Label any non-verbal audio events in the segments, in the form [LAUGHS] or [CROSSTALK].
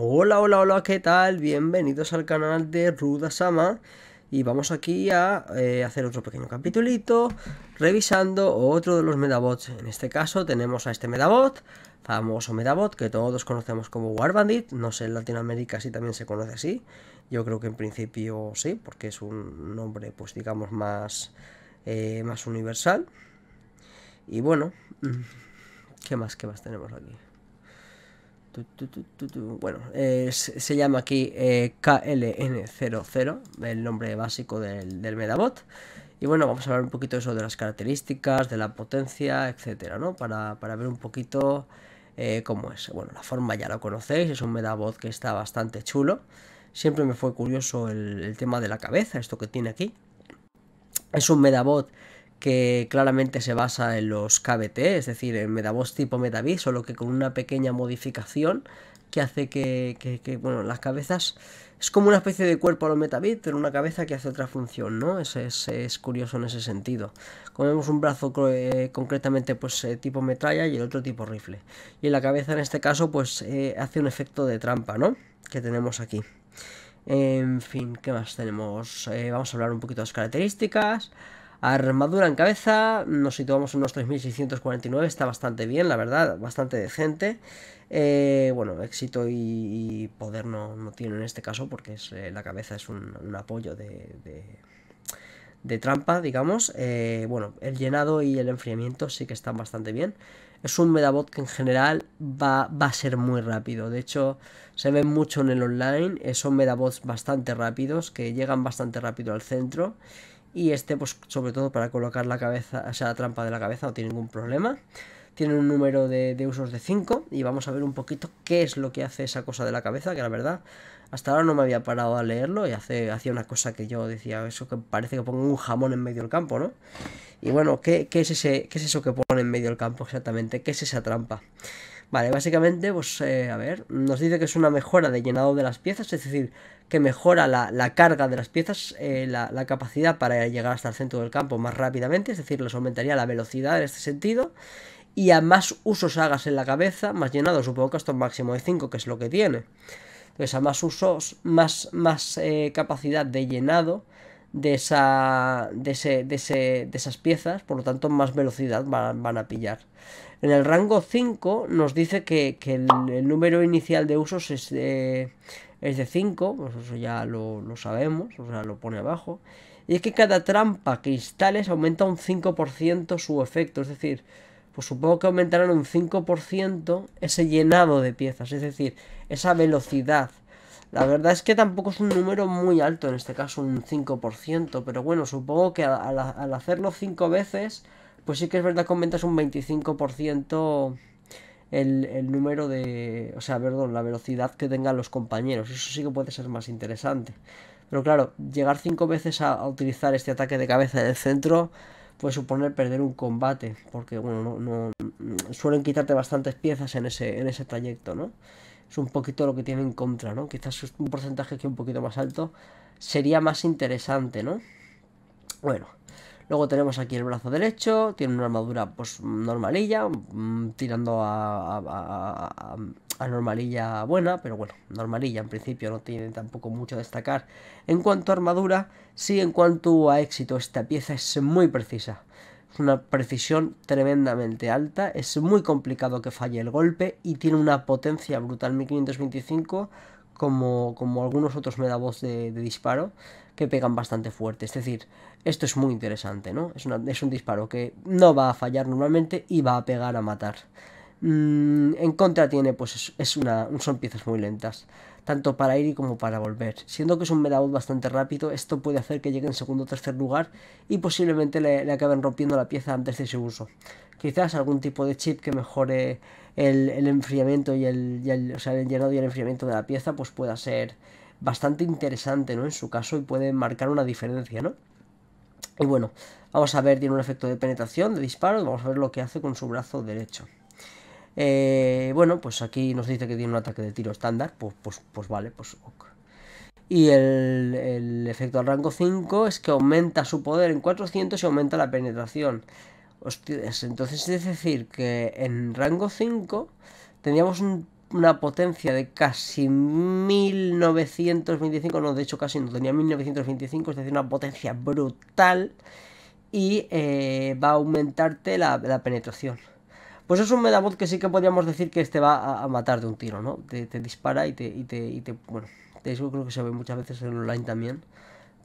Hola, hola, hola, ¿qué tal? Bienvenidos al canal de Ruda Sama y vamos aquí a eh, hacer otro pequeño capitulito revisando otro de los Medabots. En este caso tenemos a este Medabot, famoso Medabot que todos conocemos como Warbandit, no sé en Latinoamérica si también se conoce así, yo creo que en principio sí, porque es un nombre pues digamos más, eh, más universal. Y bueno, mm, ¿qué más, qué más tenemos aquí? Bueno, se llama aquí eh, KLN00, el nombre básico del, del Medabot. Y bueno, vamos a hablar un poquito de eso de las características, de la potencia, etcétera, ¿no? Para, ver un poquito eh, cómo es. Bueno, la forma ya la conocéis, es un Medabot que está bastante chulo. Siempre me fue curioso el, el tema de la cabeza, esto que tiene aquí. Es un Medabot que claramente se basa en los KBT, es decir, en MetaBoss tipo MetaBit, solo que con una pequeña modificación que hace que, bueno, las cabezas es como una especie de cuerpo a los metabits, pero una cabeza que hace otra función, ¿no? Es, es, curioso en ese sentido. Comemos un brazo eh, concretamente pues eh, tipo metralla y el otro tipo rifle. Y en la cabeza en este caso pues eh, hace un efecto de trampa, ¿no? Que tenemos aquí. En fin, ¿qué más tenemos? vamos a hablar un poquito de las características. Armadura en cabeza, nos situamos en unos 3649, está bastante bien, la verdad, bastante decente. Eh, bueno, éxito y, poder no, no, tiene en este caso porque es, eh, la cabeza es un, apoyo de, trampa, digamos. Eh, bueno, el llenado y el enfriamiento sí que están bastante bien. Es un medabot que en general va, va a ser muy rápido. De hecho, se ven mucho en el online. son medabots bastante rápidos que llegan bastante rápido al centro y este, pues sobre todo para colocar la cabeza, o sea, la trampa de la cabeza no tiene ningún problema. Tiene un número de, usos de 5 y vamos a ver un poquito qué es lo que hace esa cosa de la cabeza, que la verdad hasta ahora no me había parado a leerlo y hace, hacía una cosa que yo decía, eso que parece que pongo un jamón en medio del campo, ¿no? Y bueno, ¿qué, es ese, qué es eso que pone en medio del campo exactamente? ¿Qué es esa trampa? Vale, básicamente, pues eh, a ver, nos dice que es una mejora de llenado de las piezas, es decir, que mejora la, carga de las piezas, eh, la, capacidad para llegar hasta el centro del campo más rápidamente, es decir, les aumentaría la velocidad en este sentido. Y a más usos hagas en la cabeza, más llenado, supongo que hasta un máximo de 5, que es lo que tiene. Entonces, a más usos, más, más eh, capacidad de llenado de, esa, de, de, esas piezas, por lo tanto, más velocidad van, a pillar. En el rango 5 nos dice que, el, número inicial de usos es, eh, es de 5, pues eso ya lo, sabemos, o sea, lo pone abajo. Y es que cada trampa que instales aumenta un 5% su efecto, es decir, pues supongo que aumentarán un 5% ese llenado de piezas, es decir, esa velocidad. La verdad es que tampoco es un número muy alto, en este caso un 5%, pero bueno, supongo que al, al hacerlo 5 veces, pues sí que es verdad que aumentas un 25% el, número de. O sea, perdón, la velocidad que tengan los compañeros. Eso sí que puede ser más interesante. Pero claro, llegar cinco veces a, utilizar este ataque de cabeza en el centro puede suponer perder un combate. Porque, bueno, no, mm, suelen quitarte bastantes piezas en ese, en ese trayecto, ¿no? Es un poquito lo que tiene en contra, ¿no? Quizás un porcentaje que un poquito más alto sería más interesante, ¿no? Bueno, Luego tenemos aquí el brazo derecho, tiene una armadura pues normalilla, mm, tirando a, normalilla buena, pero bueno, normalilla en principio no tiene tampoco mucho a destacar. En cuanto a armadura, sí en cuanto a éxito, esta pieza es muy precisa. Es una precisión tremendamente alta, es muy complicado que falle el golpe y tiene una potencia brutal 1525 como, como algunos otros medavos de disparo que pegan bastante fuerte. Es decir, esto es muy interesante, ¿no? Es, un disparo que no va a fallar normalmente y va a pegar a matar. Mm, en contra tiene, pues es una, son piezas muy lentas, tanto para ir y como para volver. Siendo que es un medabot bastante rápido, esto puede hacer que llegue en segundo o tercer lugar y posiblemente le, acaben rompiendo la pieza antes de su uso. Quizás algún tipo de chip que mejore el, enfriamiento y el, o sea, el llenado y el enfriamiento de la pieza, pues pueda ser bastante interesante, ¿no? En su caso y puede marcar una diferencia, ¿no? Y bueno, vamos a ver, tiene un efecto de penetración, de disparo, vamos a ver lo que hace con su brazo derecho. Eh, bueno, pues aquí nos dice que tiene un ataque de tiro estándar, pues, pues, pues vale, pues ok. Y el, efecto al rango 5 es que aumenta su poder en 400 y aumenta la penetración. Hostias, entonces es decir que en rango 5 tendríamos un una potencia de casi 1925, no, de hecho casi no tenía 1925, es decir, una potencia brutal y eh, va a aumentarte la, penetración. Pues es un medabot que sí que podríamos decir que este va a, matar de un tiro, ¿no? Te, dispara y te, y te, y te, Bueno, eso creo que se ve muchas veces en online también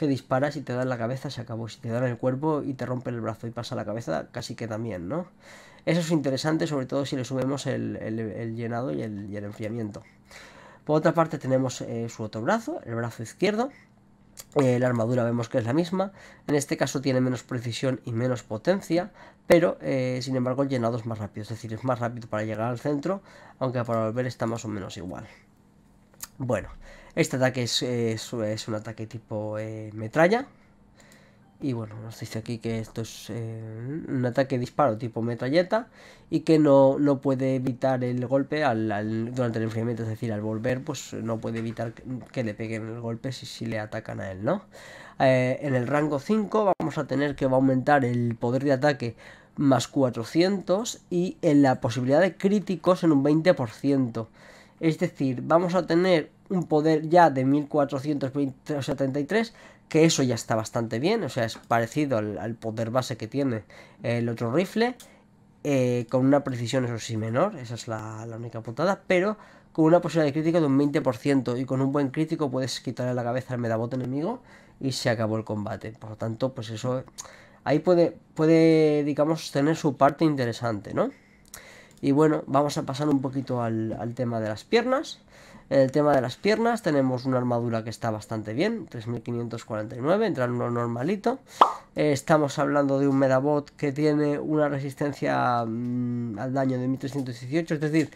que dispara si te da en la cabeza, se acabó. Si te da en el cuerpo y te rompe el brazo y pasa la cabeza, casi que también, ¿no? Eso es interesante, sobre todo si le sumemos el, llenado y el, enfriamiento. Por otra parte tenemos eh, su otro brazo, el brazo izquierdo. Eh, la armadura vemos que es la misma. En este caso tiene menos precisión y menos potencia, pero eh, sin embargo el llenado es más rápido. Es decir, es más rápido para llegar al centro, aunque para volver está más o menos igual. Bueno, este ataque es, es, un ataque tipo eh, metralla. Y bueno, nos dice aquí que esto es eh, un ataque disparo tipo metralleta y que no, no puede evitar el golpe durante el enfriamiento, es decir, al volver, pues no puede evitar que, le peguen el golpe si, si le atacan a él, ¿no? Eh, en el rango 5 vamos a tener que va a aumentar el poder de ataque más 400 y en la posibilidad de críticos en un 20%. Es decir, vamos a tener un poder ya de 1473, que eso ya está bastante bien, o sea, es parecido al, poder base que tiene el otro rifle, eh, con una precisión, eso sí, menor, esa es la, única puntada, pero con una posibilidad de crítico de un 20%, y con un buen crítico puedes quitarle la cabeza al medabot enemigo y se acabó el combate. Por lo tanto, pues eso ahí puede, puede digamos, tener su parte interesante, ¿no? Y bueno, vamos a pasar un poquito al tema de las piernas. En el tema de las piernas tenemos una armadura que está bastante bien, 3549, entra uno normalito. Eh, estamos hablando de un medabot que tiene una resistencia mm, al daño de 1318, es decir,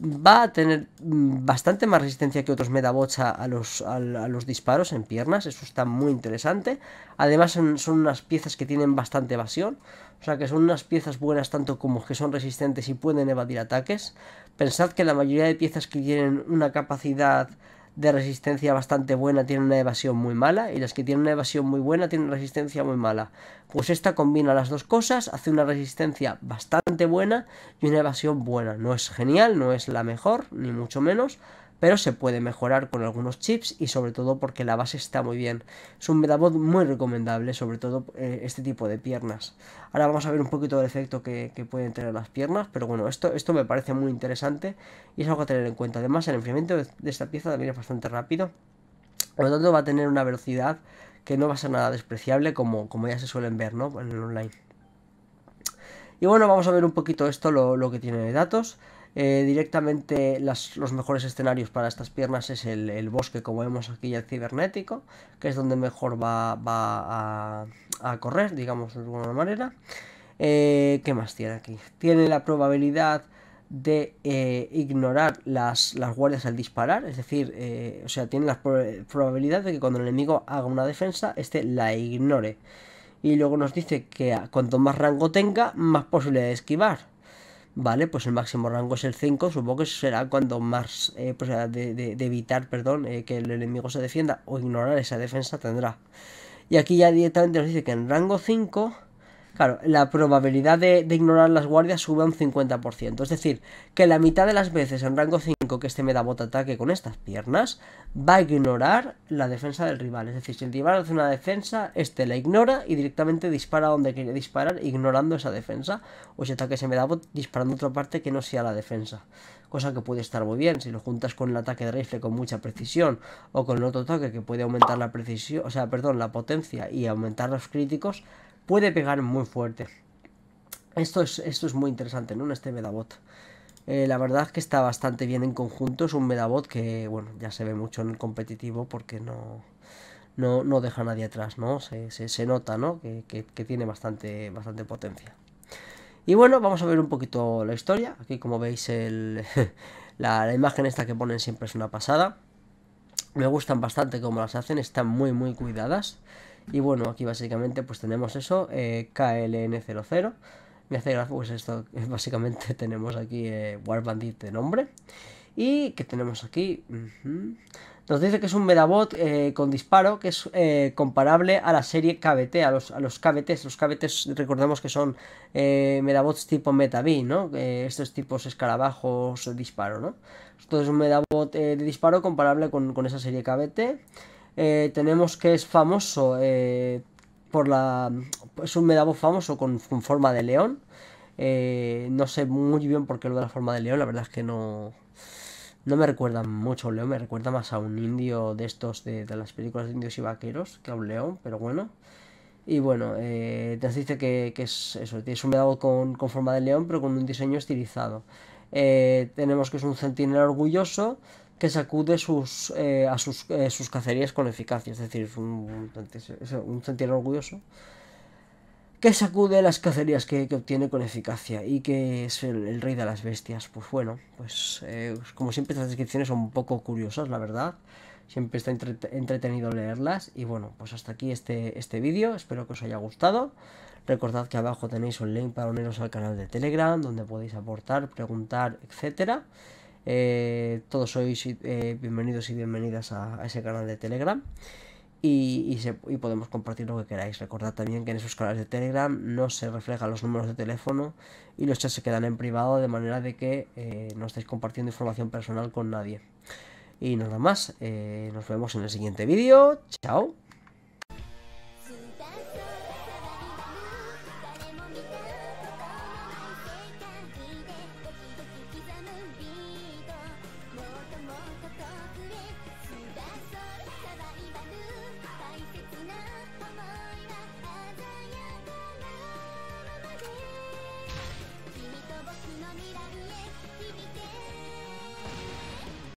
va a tener mm, bastante más resistencia que otros Metabots a, los, los, disparos en piernas, eso está muy interesante. Además son, son, unas piezas que tienen bastante evasión, o sea que son unas piezas buenas tanto como que son resistentes y pueden evadir ataques. Pensad que la mayoría de piezas que tienen una capacidad de resistencia bastante buena tienen una evasión muy mala y las que tienen una evasión muy buena tienen resistencia muy mala. Pues esta combina las dos cosas, hace una resistencia bastante buena y una evasión buena. No es genial, no es la mejor, ni mucho menos, pero se puede mejorar con algunos chips y sobre todo porque la base está muy bien. Es un metabot muy recomendable, sobre todo eh, este tipo de piernas. Ahora vamos a ver un poquito el efecto que, pueden tener las piernas, pero bueno, esto, esto me parece muy interesante y es algo a tener en cuenta. Además, el enfriamiento de esta pieza también es bastante rápido, por lo tanto va a tener una velocidad que no va a ser nada despreciable como, como ya se suelen ver ¿no? en el online. Y bueno, vamos a ver un poquito esto, lo, lo que tiene de datos. Eh, directamente los mejores escenarios para estas piernas es el, bosque, como vemos aquí, el cibernético, que es donde mejor va, va a, correr, digamos de alguna manera. Eh, ¿Qué más tiene aquí? Tiene la probabilidad de eh, ignorar las, las, guardias al disparar, es decir, o sea, tiene la probabilidad de que cuando el enemigo haga una defensa, este la ignore. Y luego nos dice que cuanto más rango tenga, más posibilidad de esquivar. ¿vale? Pues el máximo rango es el 5, supongo que será cuando más eh, pues, eh, de, evitar, perdón, eh, que el enemigo se defienda o ignorar esa defensa tendrá. Y aquí ya directamente nos dice que en rango 5 Claro, la probabilidad de, ignorar las guardias sube a un 50%. Es decir, que la mitad de las veces en rango 5 que este me da ataque con estas piernas, va a ignorar la defensa del rival. Es decir, si el rival hace una defensa, este la ignora y directamente dispara donde quiere disparar, ignorando esa defensa. O si ataque se me da disparando otra parte que no sea la defensa. Cosa que puede estar muy bien si lo juntas con el ataque de rifle con mucha precisión o con el otro ataque que puede aumentar la precisión, o sea, perdón, la potencia y aumentar los críticos puede pegar muy fuerte. Esto es, esto es muy interesante, ¿no? En este Medabot. Eh, la verdad que está bastante bien en conjunto. Es un Medabot que, bueno, ya se ve mucho en el competitivo porque no, no, deja a nadie atrás, ¿no? Se, nota, ¿no? Que, tiene bastante, bastante potencia. Y bueno, vamos a ver un poquito la historia. Aquí, como veis, [LAUGHS] la, la imagen esta que ponen siempre es una pasada. Me gustan bastante como las hacen, están muy, muy cuidadas. Y bueno, aquí básicamente pues tenemos eso, eh, KLN00. Me hace gracia pues esto, [LAUGHS] básicamente tenemos aquí eh, Warbandit de nombre. Y que tenemos aquí... Nos dice que es un Medabot eh, con disparo que es comparable a la serie KBT, a los, a los KBTs. Los KBTs recordemos que son eh, Medabots tipo B, ¿no? estos tipos escarabajos disparo, ¿no? Entonces un Medabot de disparo comparable con, con esa serie KBT. Eh, tenemos que es famoso eh, por la... Es un medabo famoso con, forma de león. Eh, no sé muy bien por qué lo de la forma de león, la verdad es que no... No me recuerda mucho a un león, me recuerda más a un indio de estos de, las películas de indios y vaqueros que a un león, pero bueno. Y bueno, te dice que, es eso, es un medavo con, forma de león, pero con un diseño estilizado. tenemos que es un centinela orgulloso, que sacude sus, eh, a eh, sus, cacerías con eficacia, es decir, es un, un orgulloso que sacude las cacerías que, obtiene con eficacia y que es el, rey de las bestias. Pues bueno, pues eh, como siempre estas descripciones son un poco curiosas, la verdad. Siempre está entretenido leerlas. Y bueno, pues hasta aquí este, este vídeo. Espero que os haya gustado. Recordad que abajo tenéis un link para uniros al canal de Telegram, donde podéis aportar, preguntar, etcétera. Eh, todos sois eh, bienvenidos y bienvenidas a, ese canal de Telegram. Y, podemos compartir lo que queráis. Recordad también que en esos canales de Telegram no se reflejan los números de teléfono y los chats se quedan en privado de manera de que eh, no estáis compartiendo información personal con nadie. Y nada más, nos vemos en el siguiente vídeo. Chao.